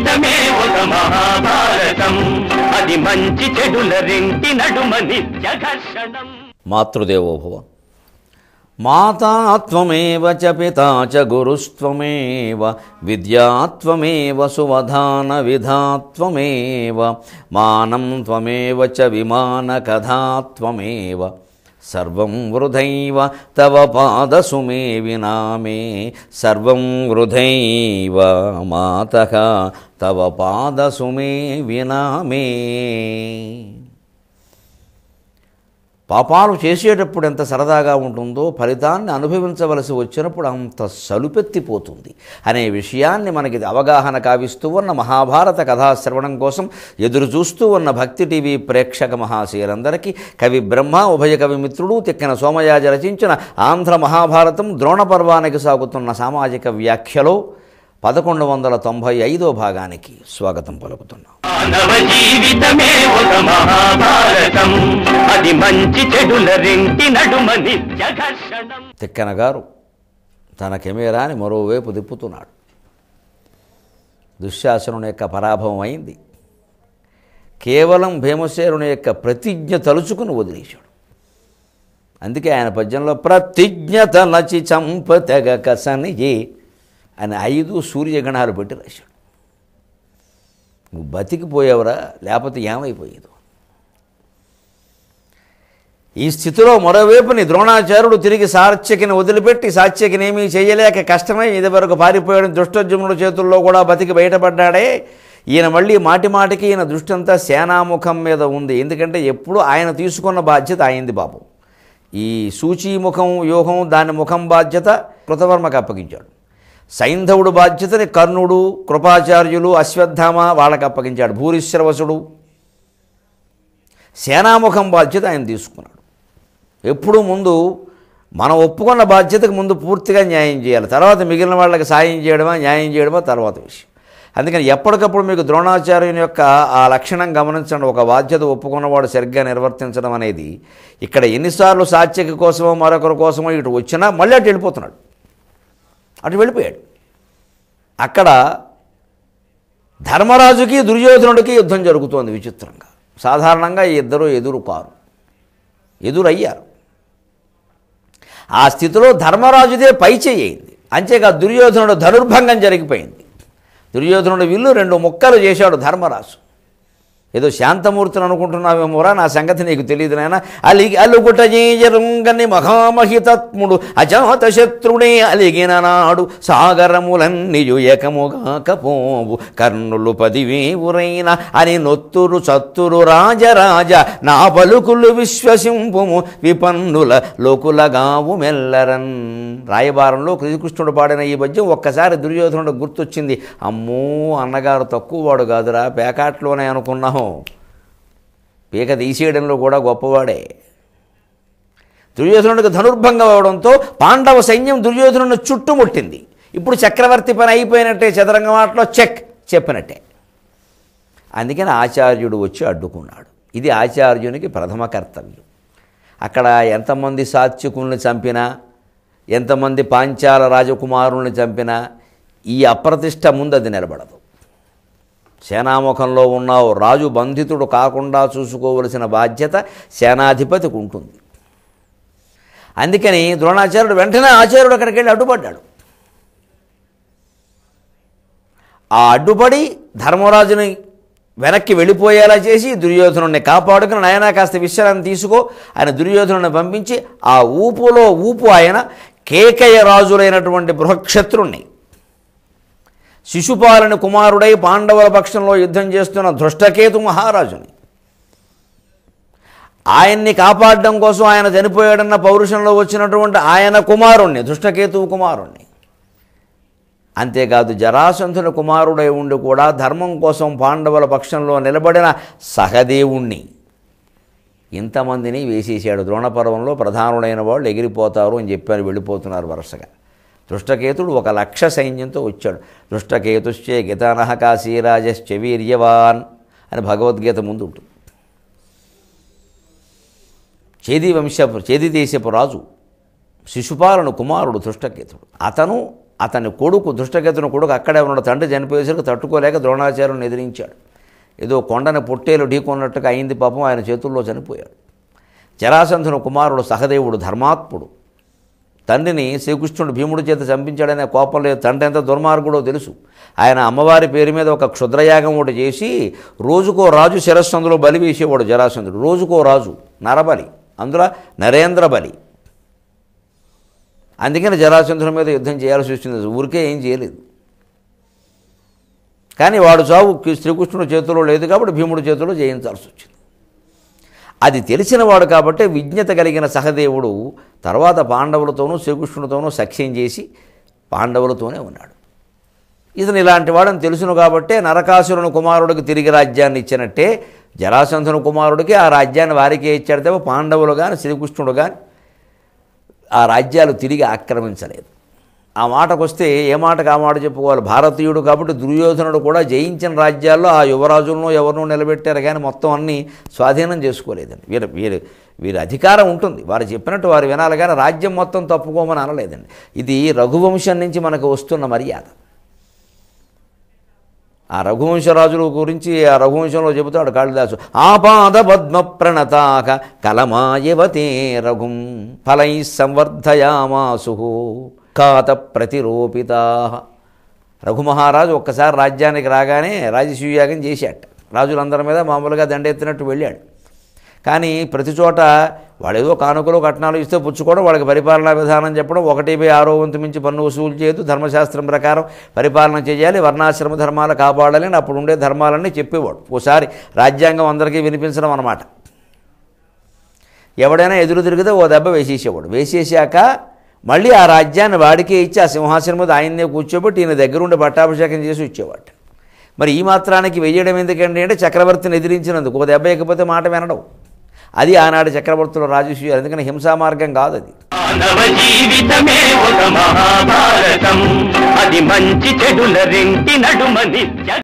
జీవితమే ఒక మహాభారతం అది మంచి చెడుల రెంటి నడుమ నిత్య ఘర్షణం మాతృదేవోభవ మాతాత్వమేవ చ పిత చ గురుస్త్వమేవ విద్యాత్వమేవ సువధాన విధాత్వమేవ మానం త్వమేవ చ విమానకథాత్వమేవ सर्वं वृधैव तव पादसुमे विना सर्वं वृधैव मातः तव पादसुमे विना పాపాలు చేసేటప్పుడు ఎంత సరదాగా ఉంటుందో ఫలితాన్ని అనుభవించవలసి వచ్చినప్పుడు అంత సలుపెత్తిపోతుంది అనే విషయాన్ని మనకి అవగాహన కావిస్తూ ఉన్న మహాభారత కథాశ్రవణం కోసం ఎదురు చూస్తూ ఉన్న భక్తి టీవీ ప్రేక్షక మహాశీలందరికీ కవి బ్రహ్మ ఉభయ కవి మిత్రుడు తెక్కిన సోమయాజ రచించిన ఆంధ్ర మహాభారతం ద్రోణ పర్వానికి సాగుతున్న సామాజిక వ్యాఖ్యలో పదకొండు వందల తొంభై ఐదో భాగానికి స్వాగతం పలుకుతున్నాం మంచి చెడుల రెంటి తిక్కనగారు తన కెమెరాని మరోవైపు తిప్పుతున్నాడు దుశ్శాసనుని యొక్క పరాభవం అయింది కేవలం భీమసేనుని యొక్క ప్రతిజ్ఞ తలుచుకుని వదిలేశాడు అందుకే ఆయన పద్యంలో ప్రతిజ్ఞ తలచి చంప తెగ కసని ఏ అని ఐదు సూర్యగణాలు పెట్టి రాశాడు నువ్వు బతికిపోయావురా లేకపోతే ఏమైపోయేదో ఈ స్థితిలో మరోవైపుని ద్రోణాచార్యుడు తిరిగి సాత్యకిని వదిలిపెట్టి సాత్యకిని ఏమీ చేయలేక కష్టమై ఇది వరకు పారిపోయాడు దుష్టజుమ్నుడు చేతుల్లో కూడా బతికి బయటపడ్డాడే ఈయన మళ్ళీ మాటి మాటికి ఈయన దృష్టి అంతా సేనాముఖం మీద ఉంది ఎందుకంటే ఎప్పుడు ఆయన తీసుకున్న బాధ్యత అయింది బాబు ఈ సూచీముఖం వ్యూహం దాని ముఖం బాధ్యత కృతవర్మకు అప్పగించాడు సైంధవుడు బాధ్యతని కర్ణుడు కృపాచార్యులు అశ్వత్థామ వాళ్ళకి అప్పగించాడు భూరిశ్రవసుడు సేనాముఖం బాధ్యత ఆయన తీసుకున్నాడు ఎప్పుడూ ముందు మనం ఒప్పుకున్న బాధ్యతకు ముందు పూర్తిగా న్యాయం చేయాలి తర్వాత మిగిలిన వాళ్ళకి సాయం చేయడమా న్యాయం చేయడమా తర్వాత విషయం అందుకని ఎప్పటికప్పుడు మీకు ద్రోణాచార్యుని యొక్క ఆ లక్షణం గమనించండి ఒక బాధ్యత ఒప్పుకున్నవాడు సరిగ్గా నిర్వర్తించడం అనేది ఇక్కడ ఎన్నిసార్లు సాత్యక కోసమో మరొకరి కోసమో ఇటు వచ్చినా మళ్ళీ అటు వెళ్ళిపోతున్నాడు అటు వెళ్ళిపోయాడు అక్కడ ధర్మరాజుకి దుర్యోధనుడికి యుద్ధం జరుగుతోంది విచిత్రంగా సాధారణంగా ఇద్దరు ఎదురు కారు ఎదురయ్యారు ఆ స్థితిలో ధర్మరాజుదే పై చేయింది అంతేకాదు దుర్యోధనుడు ధనుర్భంగం జరిగిపోయింది దుర్యోధనుడు విల్లు రెండు ముక్కలు చేశాడు ధర్మరాజు ఏదో శాంతమూర్తిని అనుకుంటున్నావేమోరా నా సంగతి నీకు తెలియదు నాయన అలిగి అలుగుటజేయరుంగని మహామహితత్ముడు అజాత శత్రుడే అలిగిన నాడు సాగరములన్నియు ఏకముగాకపోవు కర్ణులు ఉరైన అని నొత్తురు చత్తురు రాజరాజ నా పలుకులు విశ్వసింపుము విపన్నుల లోకులగావు మెల్లరన్ రాయబారంలో శ్రీకృష్ణుడు పాడిన ఈ పద్యం ఒక్కసారి దుర్యోధనుడు గుర్తొచ్చింది అమ్మో అన్నగారు తక్కువ వాడు కాదురా పేకాట్లోనే అనుకున్నాము సింహం పీక తీసేయడంలో కూడా గొప్పవాడే దుర్యోధనుడికి ధనుర్భంగం అవడంతో పాండవ సైన్యం దుర్యోధనుడిని చుట్టుముట్టింది ఇప్పుడు చక్రవర్తి పని అయిపోయినట్టే చదరంగమాటలో చెక్ చెప్పినట్టే అందుకని ఆచార్యుడు వచ్చి అడ్డుకున్నాడు ఇది ఆచార్యునికి ప్రథమ కర్తవ్యం అక్కడ ఎంతమంది సాత్వికుల్ని చంపినా ఎంతమంది పాంచాల రాజకుమారుల్ని చంపినా ఈ అప్రతిష్ట ముందు అది నిలబడదు సేనాముఖంలో ఉన్నావు రాజు బంధితుడు కాకుండా చూసుకోవలసిన బాధ్యత సేనాధిపతికి ఉంటుంది అందుకని ద్రోణాచార్యుడు వెంటనే ఆచార్యుడు అక్కడికి వెళ్ళి అడ్డుపడ్డాడు ఆ అడ్డుపడి ధర్మరాజుని వెనక్కి వెళ్ళిపోయేలా చేసి దుర్యోధనుణ్ణి కాపాడుకుని ఆయన కాస్త విషయాన్ని తీసుకో ఆయన దుర్యోధనుణ్ణి పంపించి ఆ ఊపులో ఊపు ఆయన కేకయ రాజులైనటువంటి బృహక్షత్రుణ్ణి శిశుపాలని కుమారుడై పాండవుల పక్షంలో యుద్ధం చేస్తున్న దృష్టకేతు మహారాజుని ఆయన్ని కాపాడడం కోసం ఆయన చనిపోయాడన్న పౌరుషంలో వచ్చినటువంటి ఆయన కుమారుణ్ణి దృష్టకేతువు కుమారుణ్ణి అంతేకాదు జరాసంధుల కుమారుడై ఉండి కూడా ధర్మం కోసం పాండవుల పక్షంలో నిలబడిన సహదేవుణ్ణి ఇంతమందిని వేసేసాడు ద్రోణపర్వంలో ప్రధానుడైన వాళ్ళు ఎగిరిపోతారు అని చెప్పారు వెళ్ళిపోతున్నారు వరుసగా దృష్టకేతుడు ఒక లక్ష సైన్యంతో వచ్చాడు దృష్టకేతుశ్చే గితానహ కాశీరాజశ్చ వీర్యవాన్ అని భగవద్గీత ముందు ఉంటుంది చేది వంశ చేది దేశపు రాజు శిశుపాలను కుమారుడు దృష్టకేతుడు అతను అతని కొడుకు దృష్టకేతుని కొడుకు అక్కడే ఉన్న తండ్రి చనిపోయేసరికి తట్టుకోలేక ద్రోణాచార్యుని ఎదిరించాడు ఏదో కొండని పొట్టేలు ఢీకొన్నట్టుగా అయింది పాపం ఆయన చేతుల్లో చనిపోయాడు జరాసంధుని కుమారుడు సహదేవుడు ధర్మాత్ముడు తండ్రిని శ్రీకృష్ణుడు భీముడి చేత చంపించాడనే కోపం లేదు తండ్రి ఎంత దుర్మార్గుడో తెలుసు ఆయన అమ్మవారి పేరు మీద ఒక క్షుద్రయాగం ఒకటి చేసి రోజుకో రాజు శిరస్సందులో బలి వేసేవాడు జరాసంధుడు రోజుకో రాజు నరబలి అందులో నరేంద్ర బలి అందుకని జరాసంధుడి మీద యుద్ధం చేయాల్సి వచ్చింది ఊరికే ఏం చేయలేదు కానీ వాడు చావు శ్రీకృష్ణుడి చేతిలో లేదు కాబట్టి భీముడి చేతిలో జయించాల్సి వచ్చింది అది తెలిసినవాడు కాబట్టి విజ్ఞత కలిగిన సహదేవుడు తర్వాత పాండవులతోనూ శ్రీకృష్ణుడితోనూ సఖ్యం చేసి పాండవులతోనే ఉన్నాడు ఇతను ఇలాంటి వాడని తెలుసును కాబట్టే నరకాసురుని కుమారుడికి తిరిగి రాజ్యాన్ని ఇచ్చినట్టే జరాసంధుని కుమారుడికి ఆ రాజ్యాన్ని వారికే ఇచ్చాడు తప్ప పాండవులు కానీ శ్రీకృష్ణుడు కానీ ఆ రాజ్యాలు తిరిగి ఆక్రమించలేదు ఆ మాటకు వస్తే ఏ మాటకు ఆ మాట చెప్పుకోవాలి భారతీయుడు కాబట్టి దుర్యోధనుడు కూడా జయించిన రాజ్యాల్లో ఆ యువరాజులను ఎవరినో నిలబెట్టారు కానీ మొత్తం అన్నీ స్వాధీనం చేసుకోలేదండి వీరు వీరు వీరి అధికారం ఉంటుంది వారు చెప్పినట్టు వారు వినాలి కానీ రాజ్యం మొత్తం తప్పుకోమని అనలేదండి ఇది రఘువంశం నుంచి మనకు వస్తున్న మర్యాద ఆ రఘువంశరాజుల గురించి ఆ రఘువంశంలో చెబుతాడు కాళిదాసు ఆపాద పద్మ ప్రణతాక కలమాయవతే రఘుం ఫలై సంవర్ధయామాసు నిష్ఘాత ప్రతిరూపిత రఘుమహారాజు ఒక్కసారి రాజ్యానికి రాగానే రాజసూయాగం చేశాడు రాజులందరి మీద మామూలుగా దండెత్తినట్టు వెళ్ళాడు కానీ ప్రతి చోట ఏదో కానుకలు కట్నాలు ఇస్తే పుచ్చుకోవడం వాళ్ళకి పరిపాలనా విధానం చెప్పడం ఒకటి బై ఆరో వంతు మించి పన్ను వసూలు చేయదు ధర్మశాస్త్రం ప్రకారం పరిపాలన చేయాలి వర్ణాశ్రమ ధర్మాలు కాపాడాలని అప్పుడు ఉండే ధర్మాలన్నీ చెప్పేవాడు ఓసారి రాజ్యాంగం అందరికీ వినిపించడం అన్నమాట ఎవడైనా ఎదురు తిరిగితే ఓ దెబ్బ వేసేసేవాడు వేసేసాక మళ్ళీ ఆ రాజ్యాన్ని వాడికే ఇచ్చి ఆ సింహాసనం మీద ఆయన్నే కూర్చోబెట్టి ఈయన దగ్గరుండి పట్టాభిషేకం చేసి ఇచ్చేవాట మరి ఈ మాత్రానికి వెయ్యడం ఎందుకంటే అంటే చక్రవర్తిని ఎదిరించినందుకు ఒక దెబ్బ ఎక్కపోతే మాట వినడం అది ఆనాడు చక్రవర్తులు రాజుసూయారు ఎందుకంటే హింసా మార్గం కాదు అది